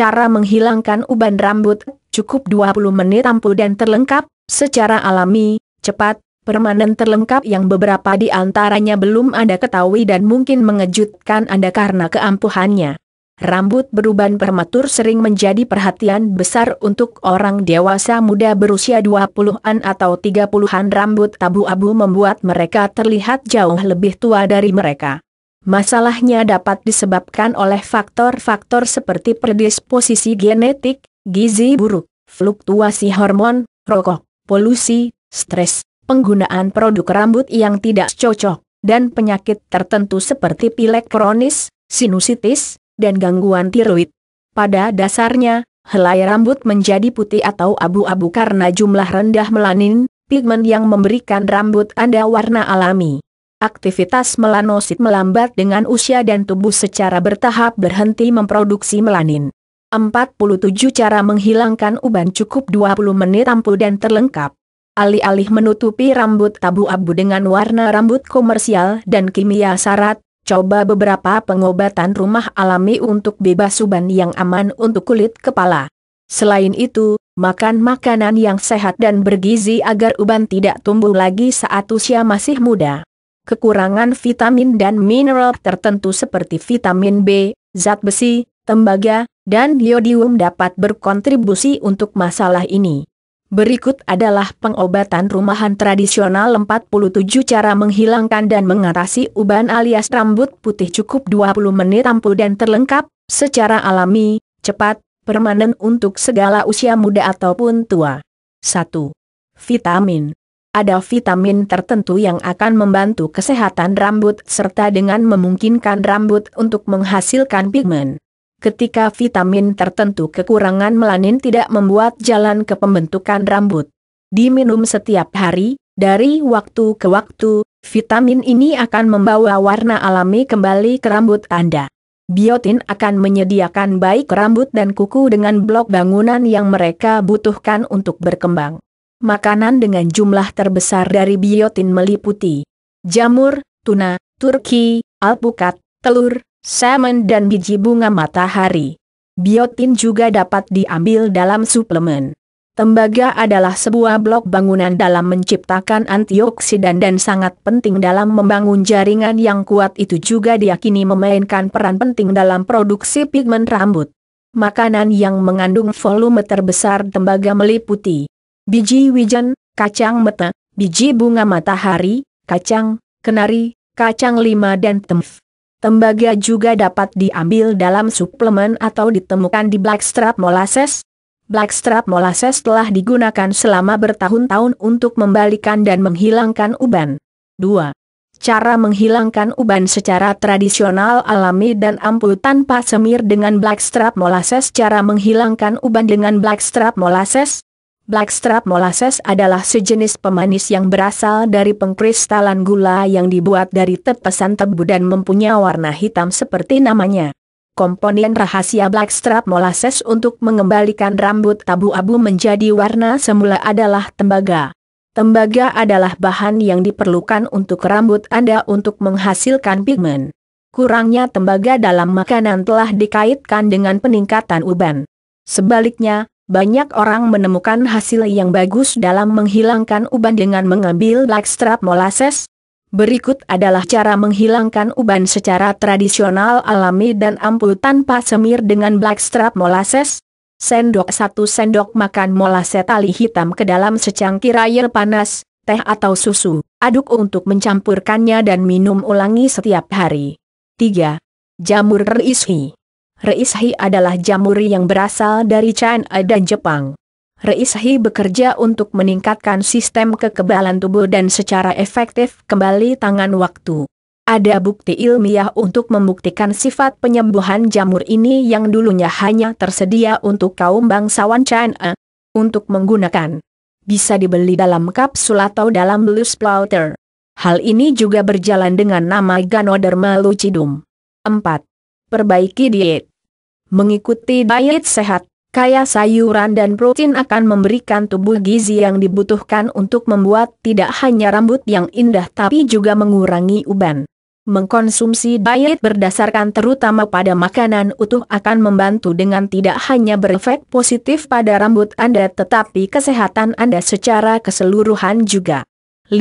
cara menghilangkan uban rambut, cukup 20 menit ampuh dan terlengkap, secara alami, cepat, permanen terlengkap yang beberapa di antaranya belum Anda ketahui dan mungkin mengejutkan Anda karena keampuhannya. Rambut beruban permatur sering menjadi perhatian besar untuk orang dewasa muda berusia 20-an atau 30-an rambut tabu abu membuat mereka terlihat jauh lebih tua dari mereka. Masalahnya dapat disebabkan oleh faktor-faktor seperti predisposisi genetik, gizi buruk, fluktuasi hormon, rokok, polusi, stres, penggunaan produk rambut yang tidak cocok, dan penyakit tertentu seperti pilek kronis, sinusitis, dan gangguan tiroid. Pada dasarnya, helai rambut menjadi putih atau abu-abu karena jumlah rendah melanin, pigmen yang memberikan rambut Anda warna alami. Aktivitas melanosit melambat dengan usia dan tubuh secara bertahap berhenti memproduksi melanin. 47 cara menghilangkan uban cukup 20 menit ampuh dan terlengkap. Alih-alih menutupi rambut tabu abu dengan warna rambut komersial dan kimia syarat, coba beberapa pengobatan rumah alami untuk bebas uban yang aman untuk kulit kepala. Selain itu, makan makanan yang sehat dan bergizi agar uban tidak tumbuh lagi saat usia masih muda kekurangan vitamin dan mineral tertentu seperti vitamin B, zat besi, tembaga, dan iodium dapat berkontribusi untuk masalah ini. Berikut adalah pengobatan rumahan tradisional 47 cara menghilangkan dan mengatasi uban alias rambut putih cukup 20 menit ampuh dan terlengkap, secara alami, cepat, permanen untuk segala usia muda ataupun tua. 1. Vitamin ada vitamin tertentu yang akan membantu kesehatan rambut serta dengan memungkinkan rambut untuk menghasilkan pigmen. Ketika vitamin tertentu kekurangan melanin tidak membuat jalan ke pembentukan rambut. Diminum setiap hari, dari waktu ke waktu, vitamin ini akan membawa warna alami kembali ke rambut Anda. Biotin akan menyediakan baik rambut dan kuku dengan blok bangunan yang mereka butuhkan untuk berkembang makanan dengan jumlah terbesar dari biotin meliputi jamur, tuna, turki, alpukat, telur, salmon dan biji bunga matahari. Biotin juga dapat diambil dalam suplemen. Tembaga adalah sebuah blok bangunan dalam menciptakan antioksidan dan sangat penting dalam membangun jaringan yang kuat itu juga diyakini memainkan peran penting dalam produksi pigmen rambut. Makanan yang mengandung volume terbesar tembaga meliputi biji wijen, kacang mete, biji bunga matahari, kacang, kenari, kacang lima dan temf. Tembaga juga dapat diambil dalam suplemen atau ditemukan di blackstrap molasses. Blackstrap molasses telah digunakan selama bertahun-tahun untuk membalikan dan menghilangkan uban. 2. Cara menghilangkan uban secara tradisional alami dan ampuh tanpa semir dengan blackstrap molasses Cara menghilangkan uban dengan blackstrap molasses Blackstrap molasses adalah sejenis pemanis yang berasal dari pengkristalan gula yang dibuat dari tetesan tebu dan mempunyai warna hitam seperti namanya. Komponen rahasia Blackstrap molasses untuk mengembalikan rambut tabu-abu menjadi warna semula adalah tembaga. Tembaga adalah bahan yang diperlukan untuk rambut Anda untuk menghasilkan pigmen. Kurangnya tembaga dalam makanan telah dikaitkan dengan peningkatan uban. Sebaliknya, banyak orang menemukan hasil yang bagus dalam menghilangkan uban dengan mengambil blackstrap molasses. Berikut adalah cara menghilangkan uban secara tradisional alami dan ampuh tanpa semir dengan blackstrap molasses. Sendok 1 sendok makan molase tali hitam ke dalam secangkir air panas, teh atau susu. Aduk untuk mencampurkannya dan minum ulangi setiap hari. 3. Jamur Reishi. Reishi adalah jamuri yang berasal dari China dan Jepang. Reishi bekerja untuk meningkatkan sistem kekebalan tubuh dan secara efektif kembali tangan waktu. Ada bukti ilmiah untuk membuktikan sifat penyembuhan jamur ini yang dulunya hanya tersedia untuk kaum bangsawan China. Eh, untuk menggunakan, bisa dibeli dalam kapsul atau dalam loose powder. Hal ini juga berjalan dengan nama Ganoderma lucidum. 4. Perbaiki diet. Mengikuti diet sehat, kaya sayuran dan protein akan memberikan tubuh gizi yang dibutuhkan untuk membuat tidak hanya rambut yang indah tapi juga mengurangi uban. Mengkonsumsi diet berdasarkan terutama pada makanan utuh akan membantu dengan tidak hanya berefek positif pada rambut Anda tetapi kesehatan Anda secara keseluruhan juga. 5.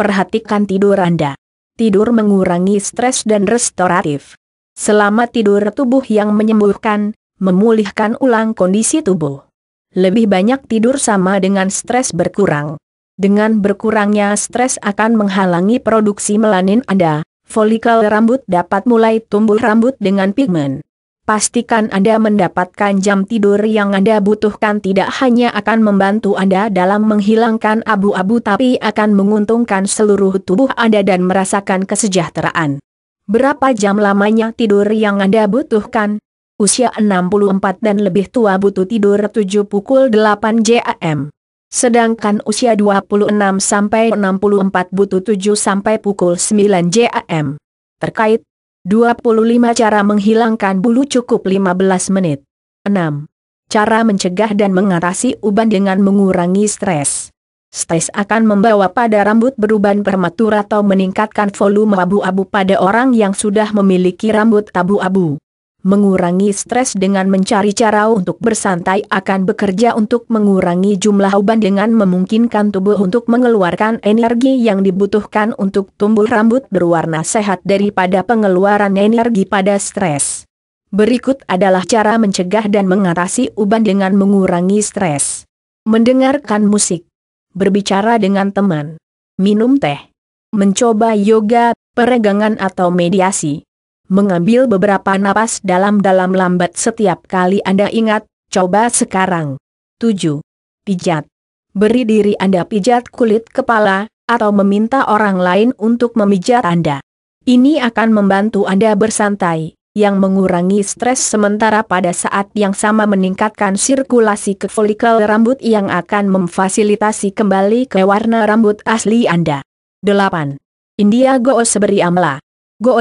Perhatikan tidur Anda. Tidur mengurangi stres dan restoratif. Selama tidur tubuh yang menyembuhkan, memulihkan ulang kondisi tubuh. Lebih banyak tidur sama dengan stres berkurang. Dengan berkurangnya stres akan menghalangi produksi melanin Anda, folikel rambut dapat mulai tumbuh rambut dengan pigmen. Pastikan Anda mendapatkan jam tidur yang Anda butuhkan tidak hanya akan membantu Anda dalam menghilangkan abu-abu tapi akan menguntungkan seluruh tubuh Anda dan merasakan kesejahteraan. Berapa jam lamanya tidur yang Anda butuhkan? Usia 64 dan lebih tua butuh tidur 7 pukul 8 JAM. Sedangkan usia 26 sampai 64 butuh 7 sampai pukul 9 JAM. Terkait 25 cara menghilangkan bulu cukup 15 menit. 6. Cara mencegah dan mengatasi uban dengan mengurangi stres stres akan membawa pada rambut beruban prematur atau meningkatkan volume abu-abu pada orang yang sudah memiliki rambut abu-abu. Mengurangi stres dengan mencari cara untuk bersantai akan bekerja untuk mengurangi jumlah uban dengan memungkinkan tubuh untuk mengeluarkan energi yang dibutuhkan untuk tumbuh rambut berwarna sehat daripada pengeluaran energi pada stres. Berikut adalah cara mencegah dan mengatasi uban dengan mengurangi stres. Mendengarkan musik berbicara dengan teman, minum teh, mencoba yoga, peregangan atau mediasi. Mengambil beberapa napas dalam-dalam lambat setiap kali Anda ingat, coba sekarang. 7. Pijat. Beri diri Anda pijat kulit kepala, atau meminta orang lain untuk memijat Anda. Ini akan membantu Anda bersantai, yang mengurangi stres sementara pada saat yang sama meningkatkan sirkulasi ke folikel rambut yang akan memfasilitasi kembali ke warna rambut asli Anda. 8. India Seberi Amla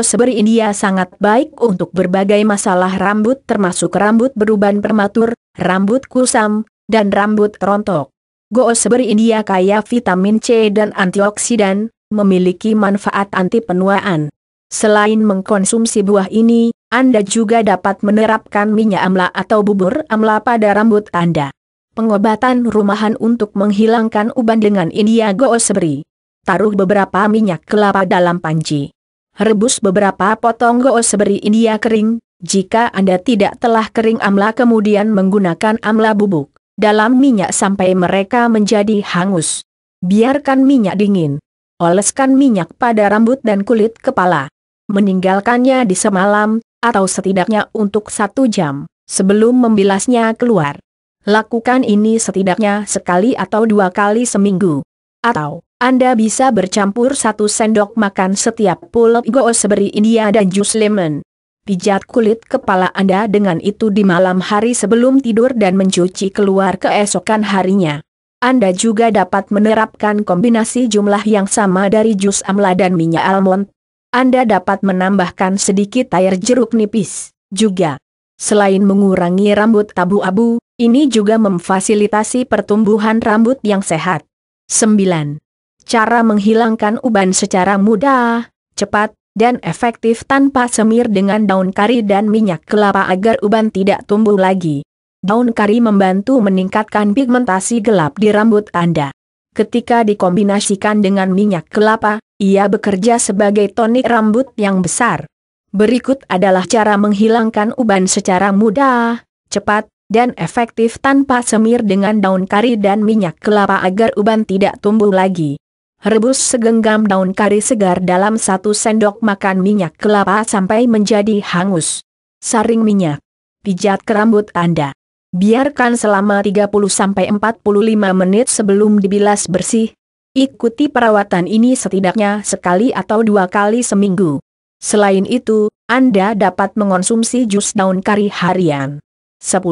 Seberi India sangat baik untuk berbagai masalah rambut termasuk rambut beruban prematur, rambut kusam, dan rambut rontok. Seberi India kaya vitamin C dan antioksidan, memiliki manfaat anti penuaan. Selain mengkonsumsi buah ini, anda juga dapat menerapkan minyak amla atau bubur amla pada rambut Anda. Pengobatan rumahan untuk menghilangkan uban dengan India Goosberry. Taruh beberapa minyak kelapa dalam panci. Rebus beberapa potong Goosberry India kering, jika Anda tidak telah kering amla kemudian menggunakan amla bubuk dalam minyak sampai mereka menjadi hangus. Biarkan minyak dingin. Oleskan minyak pada rambut dan kulit kepala meninggalkannya di semalam, atau setidaknya untuk satu jam, sebelum membilasnya keluar. Lakukan ini setidaknya sekali atau dua kali seminggu. Atau, Anda bisa bercampur satu sendok makan setiap pulp gooseberry seberi India dan jus lemon. Pijat kulit kepala Anda dengan itu di malam hari sebelum tidur dan mencuci keluar keesokan harinya. Anda juga dapat menerapkan kombinasi jumlah yang sama dari jus amla dan minyak almond, anda dapat menambahkan sedikit air jeruk nipis, juga. Selain mengurangi rambut tabu abu, ini juga memfasilitasi pertumbuhan rambut yang sehat. 9. Cara menghilangkan uban secara mudah, cepat, dan efektif tanpa semir dengan daun kari dan minyak kelapa agar uban tidak tumbuh lagi. Daun kari membantu meningkatkan pigmentasi gelap di rambut Anda. Ketika dikombinasikan dengan minyak kelapa, ia bekerja sebagai tonik rambut yang besar. Berikut adalah cara menghilangkan uban secara mudah, cepat, dan efektif tanpa semir dengan daun kari dan minyak kelapa agar uban tidak tumbuh lagi. Rebus segenggam daun kari segar dalam satu sendok makan minyak kelapa sampai menjadi hangus. Saring minyak. Pijat ke rambut Anda. Biarkan selama 30-45 menit sebelum dibilas bersih. Ikuti perawatan ini setidaknya sekali atau dua kali seminggu. Selain itu, Anda dapat mengonsumsi jus daun kari harian. 10.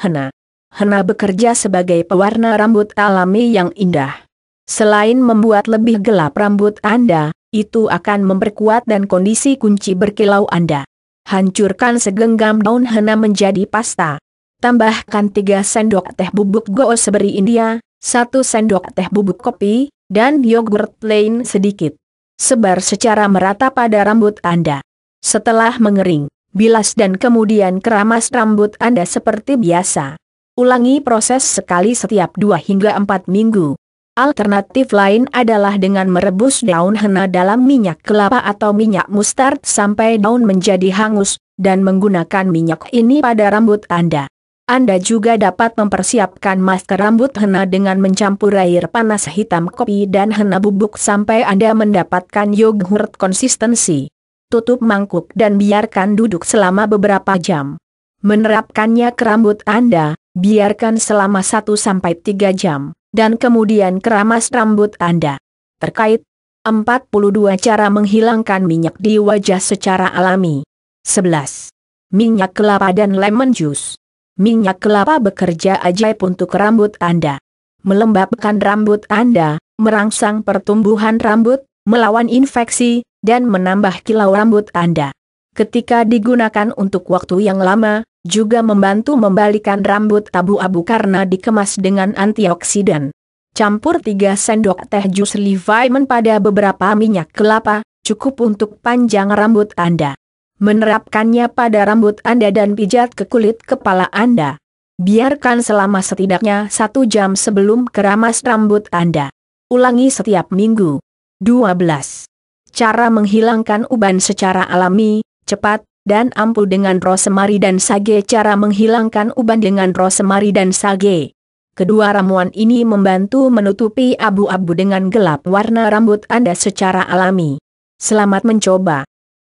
Henna Henna bekerja sebagai pewarna rambut alami yang indah. Selain membuat lebih gelap rambut Anda, itu akan memperkuat dan kondisi kunci berkilau Anda. Hancurkan segenggam daun henna menjadi pasta tambahkan 3 sendok teh bubuk go'o seberi India, 1 sendok teh bubuk kopi, dan yogurt plain sedikit. Sebar secara merata pada rambut Anda. Setelah mengering, bilas dan kemudian keramas rambut Anda seperti biasa. Ulangi proses sekali setiap 2 hingga 4 minggu. Alternatif lain adalah dengan merebus daun henna dalam minyak kelapa atau minyak mustard sampai daun menjadi hangus, dan menggunakan minyak ini pada rambut Anda. Anda juga dapat mempersiapkan masker rambut henna dengan mencampur air panas hitam kopi dan henna bubuk sampai Anda mendapatkan yogurt konsistensi. Tutup mangkuk dan biarkan duduk selama beberapa jam. Menerapkannya ke rambut Anda, biarkan selama 1-3 jam, dan kemudian keramas rambut Anda. Terkait 42 cara menghilangkan minyak di wajah secara alami. 11. Minyak kelapa dan lemon juice Minyak kelapa bekerja ajaib untuk rambut Anda. Melembabkan rambut Anda, merangsang pertumbuhan rambut, melawan infeksi, dan menambah kilau rambut Anda. Ketika digunakan untuk waktu yang lama, juga membantu membalikan rambut abu-abu karena dikemas dengan antioksidan. Campur 3 sendok teh jus Leviman pada beberapa minyak kelapa, cukup untuk panjang rambut Anda menerapkannya pada rambut Anda dan pijat ke kulit kepala Anda. Biarkan selama setidaknya satu jam sebelum keramas rambut Anda. Ulangi setiap minggu. 12. Cara menghilangkan uban secara alami, cepat, dan ampuh dengan rosemary dan sage. Cara menghilangkan uban dengan rosemary dan sage. Kedua ramuan ini membantu menutupi abu-abu dengan gelap warna rambut Anda secara alami. Selamat mencoba.